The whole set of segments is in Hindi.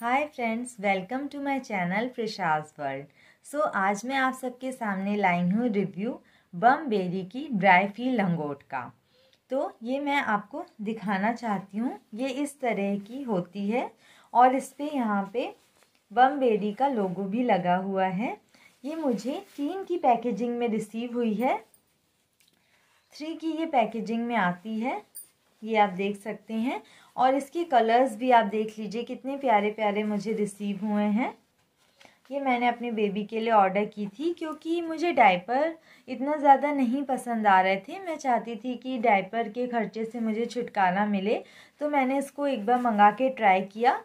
hi friends welcome to my channel Prashas world so आज मैं आप सबके सामने लाई हूँ रिव्यू बम बेरी की ड्राई फील लंगोट का तो ये मैं आपको दिखाना चाहती हूँ ये इस तरह की होती है और इस पर यहाँ पे बम बेरी का लोगो भी लगा हुआ है ये मुझे तीन की पैकेजिंग में रिसीव हुई है थ्री की ये पैकेजिंग में आती है ये आप देख सकते हैं और इसके कलर्स भी आप देख लीजिए कितने प्यारे प्यारे मुझे रिसीव हुए हैं ये मैंने अपने बेबी के लिए ऑर्डर की थी क्योंकि मुझे डायपर इतना ज़्यादा नहीं पसंद आ रहे थे मैं चाहती थी कि डायपर के खर्चे से मुझे छुटकारा मिले तो मैंने इसको एक बार मंगा के ट्राई किया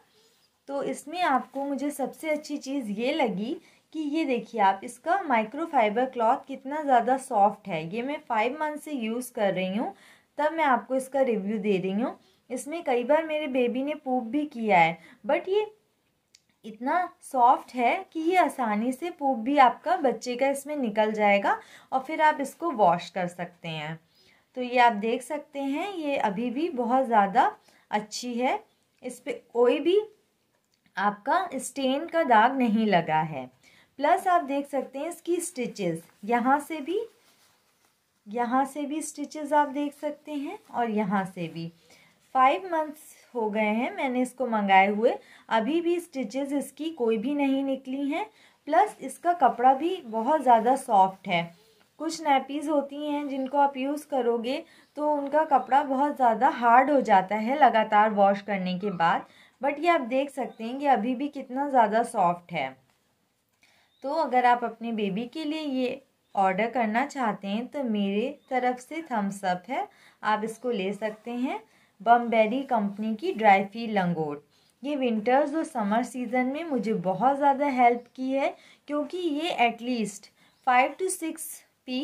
तो इसमें आपको मुझे सबसे अच्छी चीज़ ये लगी कि ये देखिए आप इसका माइक्रोफाइबर क्लॉथ कितना ज़्यादा सॉफ्ट है ये मैं फ़ाइव मंथ से यूज़ कर रही हूँ तब मैं आपको इसका रिव्यू दे रही हूँ इसमें कई बार मेरे बेबी ने पूप भी किया है बट ये इतना सॉफ्ट है कि ये आसानी से पूप भी आपका बच्चे का इसमें निकल जाएगा और फिर आप इसको वॉश कर सकते हैं तो ये आप देख सकते हैं ये अभी भी बहुत ज़्यादा अच्छी है इस पर कोई भी आपका स्टेन का दाग नहीं लगा है प्लस आप देख सकते हैं इसकी स्टिचेस यहाँ से भी यहाँ से भी स्टिचेस आप देख सकते हैं और यहाँ से भी फाइव मंथ्स हो गए हैं मैंने इसको मंगाए हुए अभी भी स्टिचेस इसकी कोई भी नहीं निकली हैं प्लस इसका कपड़ा भी बहुत ज़्यादा सॉफ्ट है कुछ नैपीज़ होती हैं जिनको आप यूज़ करोगे तो उनका कपड़ा बहुत ज़्यादा हार्ड हो जाता है लगातार वॉश करने के बाद बट ये आप देख सकते हैं कि अभी भी कितना ज़्यादा सॉफ्ट है तो अगर आप अपने बेबी के लिए ये ऑर्डर करना चाहते हैं तो मेरे तरफ से थम्स अप है आप इसको ले सकते हैं बम्बेरी कंपनी की ड्राई फी लंगोट ये विंटर्स और समर सीज़न में मुझे बहुत ज़्यादा हेल्प की है क्योंकि ये at least five to six P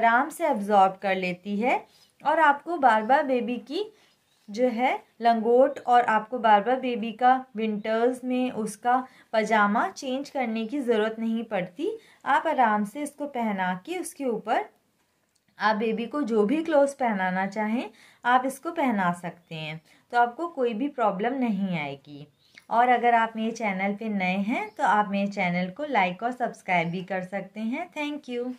आराम से एब्जॉर्ब कर लेती है और आपको बार बार बेबी की जो है लंगोट और आपको बार बार बेबी का विंटर्स में उसका पजामा चेंज करने की ज़रूरत नहीं पड़ती आप आराम से इसको पहना के उसके ऊपर आप बेबी को जो भी क्लोथ पहनाना चाहें आप इसको पहना सकते हैं तो आपको कोई भी प्रॉब्लम नहीं आएगी और अगर आप मेरे चैनल पे नए हैं तो आप मेरे चैनल को लाइक और सब्सक्राइब भी कर सकते हैं थैंक यू